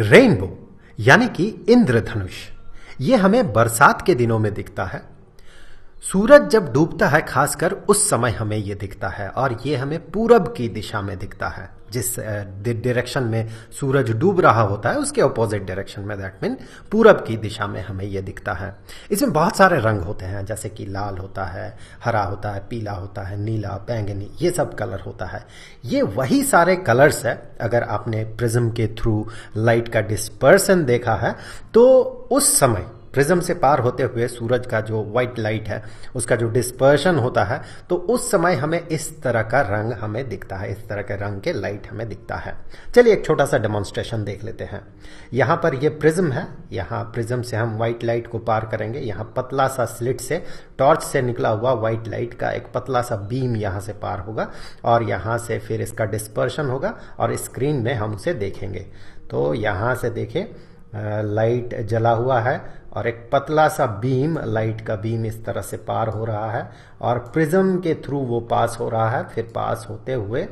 rainbow यानी कि इंद्रधनुष ये हमें बरसात के दिनों में दिखता है सूरज जब डूबता है खासकर उस समय हमें यह दिखता है और यह हमें पूरब की दिशा में दिखता है जिस डायरेक्शन में सूरज डूब रहा होता है उसके ऑपोजिट डायरेक्शन में दैट मीन पूरब की दिशा में हमें यह दिखता है इसमें बहुत सारे रंग होते हैं जैसे कि लाल होता है हरा होता है पीला होता है नीला बैंगनी ये सब कलर होता है ये वही सारे कलर्स है अगर आपने प्रिज्म के थ्रू लाइट का डिस्पर्सन देखा है तो उस समय प्रिज्म से पार होते हुए सूरज का जो व्हाइट लाइट है उसका जो डिस्पर्शन होता है तो उस समय हमें इस तरह का रंग हमें दिखता है इस तरह के रंग के लाइट हमें दिखता है चलिए एक छोटा सा डेमोन्स्ट्रेशन देख लेते हैं यहां पर ये प्रिज्म है यहाँ प्रिज्म से हम व्हाइट लाइट को पार करेंगे यहां पतला सा स्लिट से टॉर्च से निकला हुआ व्हाइट लाइट का एक पतला सा बीम यहां से पार होगा और यहां से फिर इसका डिस्पर्शन होगा और स्क्रीन में हम उसे देखेंगे तो यहां से देखें लाइट जला हुआ है और एक पतला सा बीम लाइट का बीम इस तरह से पार हो रहा है और प्रिज्म के थ्रू वो पास हो रहा है फिर पास होते हुए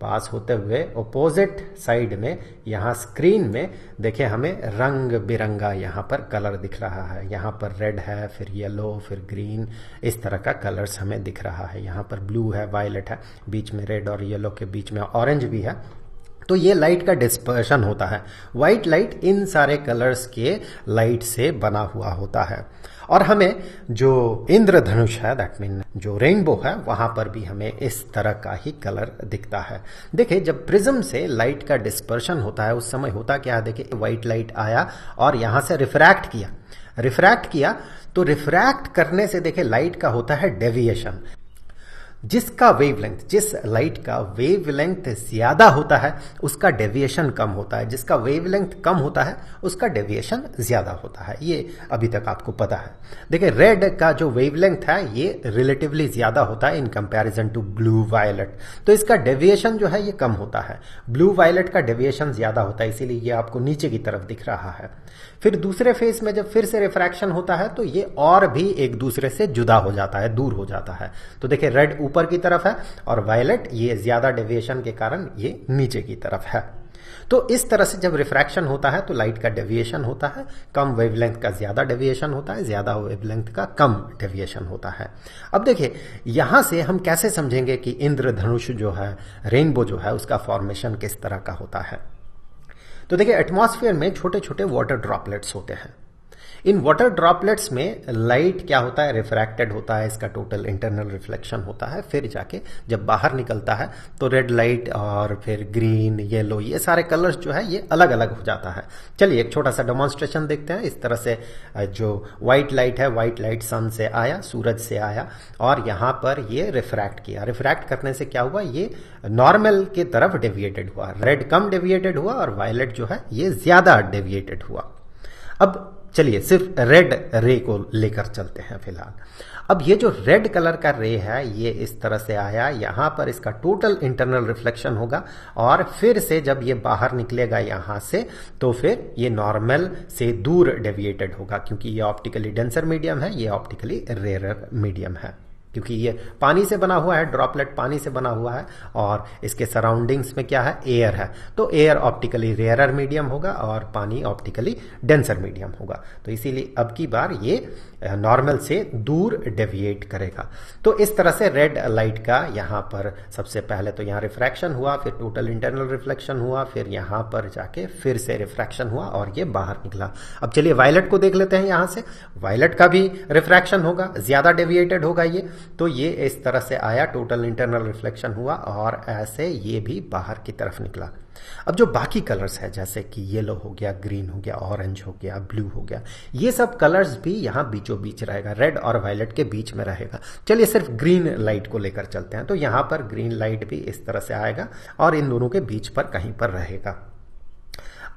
पास होते हुए ओपोजिट साइड में यहाँ स्क्रीन में देखे हमें रंग बिरंगा यहाँ पर कलर दिख रहा है यहाँ पर रेड है फिर येलो फिर ग्रीन इस तरह का कलर्स हमें दिख रहा है यहाँ पर ब्लू है वायलेट है बीच में रेड और येलो के बीच में ऑरेंज भी है तो ये लाइट का डिस्पर्शन होता है वाइट लाइट इन सारे कलर्स के लाइट से बना हुआ होता है और हमें जो इंद्रधनुष है दैट मीन जो रेनबो है वहां पर भी हमें इस तरह का ही कलर दिखता है देखिए जब प्रिज्म से लाइट का डिस्पर्शन होता है उस समय होता क्या है देखिए व्हाइट लाइट आया और यहां से रिफ्रैक्ट किया रिफ्रैक्ट किया तो रिफ्रैक्ट करने से देखे लाइट का होता है डेविएशन जिसका वेवलेंथ जिस लाइट का वेवलेंथ ज्यादा होता है उसका डेविएशन कम होता है जिसका वेवलेंथ कम होता है उसका डेविएशन ज्यादा होता है ये अभी तक आपको पता है देखिए रेड का जो वेवलेंथ है ये रिलेटिवली ज्यादा होता है in comparison to blue violet तो इसका डेविएशन जो है ये कम होता है ब्लू वायलट का डेविएशन ज्यादा होता है इसीलिए ये आपको नीचे की तरफ दिख रहा है फिर दूसरे फेज में जब फिर से रिफ्रैक्शन होता है तो ये और भी एक दूसरे से जुदा हो जाता है दूर हो जाता है तो देखिये रेड ऊपर की तरफ है और वायलेट ये ज्यादा डेविएशन के कारण ये नीचे की तरफ है तो इस तरह से जब रिफ्रैक्शन होता है तो लाइट का डेविएशन होता है कम वेवलेंथ का ज्यादा डेविएशन होता है ज्यादा वेवलेंथ का कम डेविएशन होता है अब देखिए यहां से हम कैसे समझेंगे कि इंद्रधनुष जो है रेनबो जो है उसका फॉर्मेशन किस तरह का होता है तो देखिए एटमॉस्फेयर में छोटे छोटे वाटर ड्रॉपलेट्स होते हैं इन वाटर ड्रॉपलेट्स में लाइट क्या होता है रिफ्रैक्टेड होता है इसका टोटल इंटरनल रिफ्लेक्शन होता है फिर जाके जब बाहर निकलता है तो रेड लाइट और फिर ग्रीन येलो ये सारे कलर्स जो है ये अलग अलग हो जाता है चलिए एक छोटा सा डेमोन्स्ट्रेशन देखते हैं इस तरह से जो व्हाइट लाइट है व्हाइट लाइट सन से आया सूरज से आया और यहां पर ये रिफ्रैक्ट किया रिफ्रैक्ट करने से क्या हुआ ये नॉर्मल के तरफ डेविएटेड हुआ रेड कम डेविएटेड हुआ और वायलेट जो है ये ज्यादा डेविएटेड हुआ अब चलिए सिर्फ रेड रे को लेकर चलते हैं फिलहाल अब ये जो रेड कलर का रे है ये इस तरह से आया यहां पर इसका टोटल इंटरनल रिफ्लेक्शन होगा और फिर से जब ये बाहर निकलेगा यहां से तो फिर ये नॉर्मल से दूर डेविएटेड होगा क्योंकि ये ऑप्टिकली डेंसर मीडियम है ये ऑप्टिकली रेयर मीडियम है क्योंकि ये पानी से बना हुआ है ड्रॉपलेट पानी से बना हुआ है और इसके सराउंडिंग्स में क्या है एयर है तो एयर ऑप्टिकली रेयरर मीडियम होगा और पानी ऑप्टिकली डेंसर मीडियम होगा तो इसीलिए अब की बार ये नॉर्मल से दूर डेविएट करेगा तो इस तरह से रेड लाइट का यहां पर सबसे पहले तो यहां रिफ्रैक्शन हुआ फिर टोटल इंटरनल रिफ्लेक्शन हुआ फिर यहां पर जाके फिर से रिफ्रैक्शन हुआ और ये बाहर निकला अब चलिए वायलट को देख लेते हैं यहां से वायलट का भी रिफ्रैक्शन होगा ज्यादा डेविएटेड होगा ये तो ये इस तरह से आया टोटल इंटरनल रिफ्लेक्शन हुआ और ऐसे ये भी बाहर की तरफ निकला अब जो बाकी कलर्स है जैसे कि येलो हो गया ग्रीन हो गया ऑरेंज हो गया ब्लू हो गया ये सब कलर्स भी यहां बीचों बीच रहेगा रेड और वायलेट के बीच में रहेगा चलिए सिर्फ ग्रीन लाइट को लेकर चलते हैं तो यहां पर ग्रीन लाइट भी इस तरह से आएगा और इन दोनों के बीच पर कहीं पर रहेगा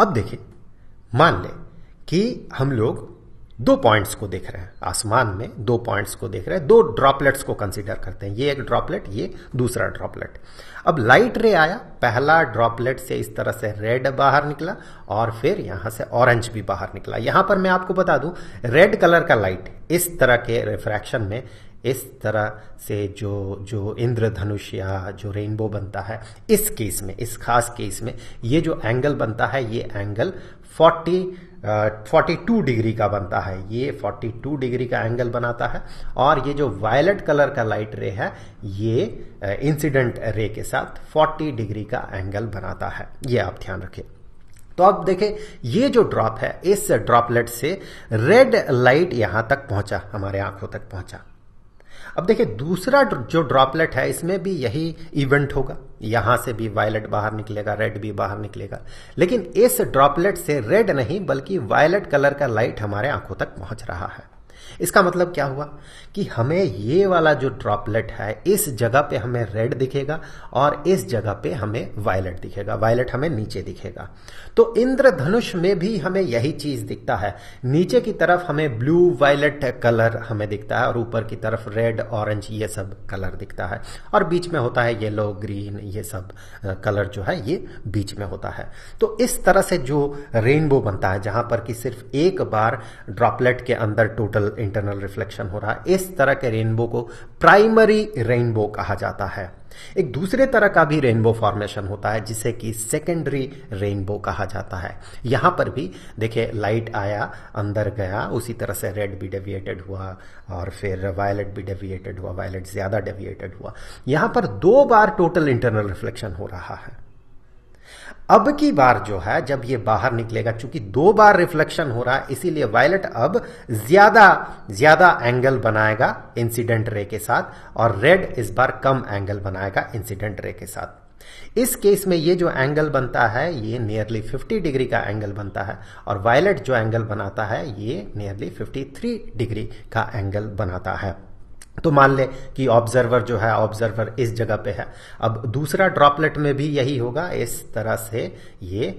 अब देखिए मान ले कि हम लोग दो पॉइंट्स को देख रहे हैं आसमान में दो पॉइंट्स को देख रहे हैं दो ड्रॉपलेट्स को कंसीडर करते हैं ये एक ड्रॉपलेट ये दूसरा ड्रॉपलेट अब लाइट रे आया पहला ड्रॉपलेट से इस तरह से रेड बाहर निकला और फिर यहां से ऑरेंज भी बाहर निकला यहां पर मैं आपको बता दूं रेड कलर का लाइट इस तरह के रिफ्रैक्शन में इस तरह से जो जो इंद्रधनुष या जो रेनबो बनता है इस केस में इस खास केस में ये जो एंगल बनता है ये एंगल 40 42 डिग्री का बनता है ये 42 डिग्री का एंगल बनाता है और ये जो वायलट कलर का लाइट रे है ये इंसिडेंट uh, रे के साथ 40 डिग्री का एंगल बनाता है ये आप ध्यान रखें तो अब देखें ये जो ड्रॉप है इस ड्रॉपलेट से रेड लाइट यहां तक पहुंचा हमारे आंखों तक पहुंचा अब देखिए दूसरा जो ड्रॉपलेट है इसमें भी यही इवेंट होगा यहां से भी वायलेट बाहर निकलेगा रेड भी बाहर निकलेगा लेकिन इस ड्रॉपलेट से रेड नहीं बल्कि वायलेट कलर का लाइट हमारे आंखों तक पहुंच रहा है इसका मतलब क्या हुआ कि हमें ये वाला जो ड्रॉपलेट है इस जगह पे हमें रेड दिखेगा और इस जगह पे हमें वायलेट दिखेगा वायलेट हमें नीचे दिखेगा तो इंद्रधनुष में भी हमें यही चीज दिखता है नीचे की तरफ हमें ब्लू वायलेट कलर हमें दिखता है और ऊपर की तरफ रेड ऑरेंज ये सब कलर दिखता है और बीच में होता है येलो ग्रीन ये सब कलर जो है ये बीच में होता है तो इस तरह से जो रेनबो बनता है जहां पर कि सिर्फ एक बार ड्रॉपलेट के अंदर टोटल एक्सटर्नल इंटरनल रिफ्लेक्शन हो रहा है इस तरह के रेनबो को प्राइमरी रेनबो कहा जाता है एक दूसरे तरह का भी रेनबो फॉर्मेशन होता है जिसे कि सेकेंडरी रेनबो कहा जाता है यहां पर भी देखिए लाइट आया अंदर गया उसी तरह से रेड भी डेविएटेड हुआ और फिर वायलेट भी डेविएटेड हुआ वायलेट ज्यादा डेविएटेड हुआ यहां पर दो बार टोटल इंटरनल रिफ्लेक्शन हो रहा है अब की बार जो है जब ये बाहर निकलेगा चूंकि दो बार रिफ्लेक्शन हो रहा है इसीलिए वायलेट अब ज्यादा ज्यादा एंगल बनाएगा इंसिडेंट रे के साथ और रेड इस बार कम एंगल बनाएगा इंसिडेंट रे के साथ इस केस में ये जो एंगल बनता है ये नियरली 50 डिग्री का एंगल बनता है और वायलेट जो एंगल बनाता है ये नियरली 53 डिग्री का एंगल बनाता है तो मान ले कि ऑब्जर्वर जो है ऑब्जर्वर इस जगह पे है अब दूसरा ड्रॉपलेट में भी यही होगा इस तरह से ये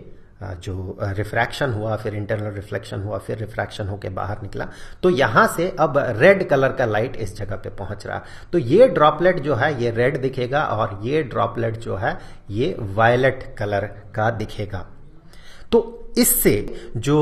जो रिफ्रैक्शन हुआ फिर इंटरनल रिफ्लेक्शन हुआ फिर रिफ्रैक्शन होके बाहर निकला तो यहां से अब रेड कलर का लाइट इस जगह पे पहुंच रहा तो ये ड्रॉपलेट जो है ये रेड दिखेगा और ये ड्रॉपलेट जो है ये वायलेट कलर का दिखेगा तो इससे जो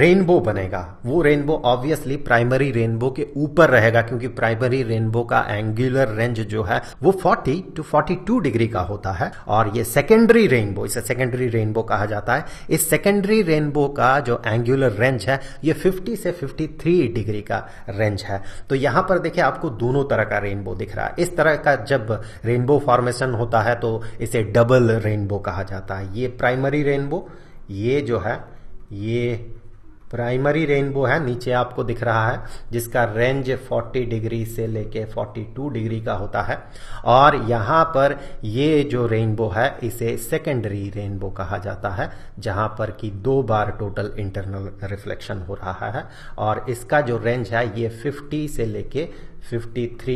रेनबो बनेगा वो रेनबो ऑब्वियसली प्राइमरी रेनबो के ऊपर रहेगा क्योंकि प्राइमरी रेनबो का एंगुलर रेंज जो है वो 40 टू 42 डिग्री का होता है और ये सेकेंडरी रेनबो इसे सेकेंडरी रेनबो कहा जाता है इस सेकेंडरी रेनबो का जो एंगुलर रेंज है ये 50 से 53 डिग्री का रेंज है तो यहां पर देखिए आपको दोनों तरह का रेनबो दिख रहा है इस तरह का जब रेनबो फॉर्मेशन होता है तो इसे डबल रेनबो कहा जाता है ये प्राइमरी रेनबो ये जो है ये प्राइमरी रेनबो है नीचे आपको दिख रहा है जिसका रेंज 40 डिग्री से लेके 42 डिग्री का होता है और यहाँ पर ये जो रेनबो है इसे सेकेंडरी रेनबो कहा जाता है जहाँ पर कि दो बार टोटल इंटरनल रिफ्लेक्शन हो रहा है और इसका जो रेंज है ये 50 से लेके 53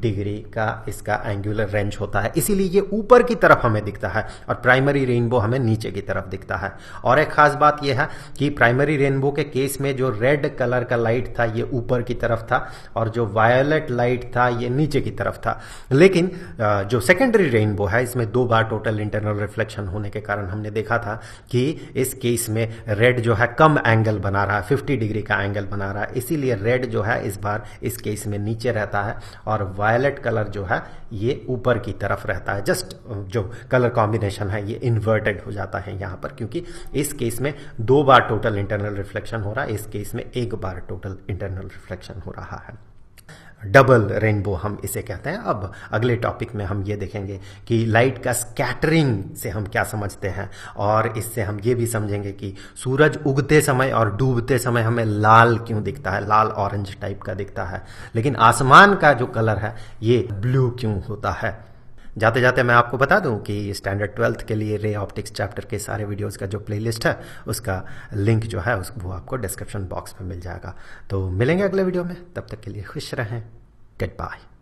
डिग्री का इसका एंगुलर रेंज होता है इसीलिए ये ऊपर की तरफ हमें दिखता है और प्राइमरी रेनबो हमें नीचे की तरफ दिखता है और एक खास बात यह है कि प्राइमरी रेनबो के केस में जो रेड कलर का लाइट था ये ऊपर की तरफ था और जो वायोलेट लाइट था ये नीचे की तरफ था लेकिन जो सेकेंडरी रेनबो है इसमें दो बार टोटल इंटरनल रिफ्लेक्शन होने के कारण हमने देखा था कि इस केस में रेड जो है कम एंगल बना रहा है फिफ्टी डिग्री का एंगल बना रहा है इसीलिए रेड जो है इस बार इस केस में नीचे नीचे रहता है और वायलेट कलर जो है ये ऊपर की तरफ रहता है जस्ट uh, जो कलर कॉम्बिनेशन है ये इन्वर्टेड हो जाता है यहाँ पर क्योंकि इस केस में दो बार टोटल इंटरनल रिफ्लेक्शन हो रहा है इस केस में एक बार टोटल इंटरनल रिफ्लेक्शन हो रहा है डबल रेनबो हम इसे कहते हैं अब अगले टॉपिक में हम ये देखेंगे कि लाइट का स्कैटरिंग से हम क्या समझते हैं और इससे हम ये भी समझेंगे कि सूरज उगते समय और डूबते समय हमें लाल क्यों दिखता है लाल ऑरेंज टाइप का दिखता है लेकिन आसमान का जो कलर है ये ब्लू क्यों होता है जाते जाते मैं आपको बता दूं कि स्टैंडर्ड ट्वेल्थ के लिए रे ऑप्टिक्स चैप्टर के सारे वीडियोस का जो प्लेलिस्ट है उसका लिंक जो है वो आपको डिस्क्रिप्शन बॉक्स में मिल जाएगा तो मिलेंगे अगले वीडियो में तब तक के लिए खुश रहें गुड बाय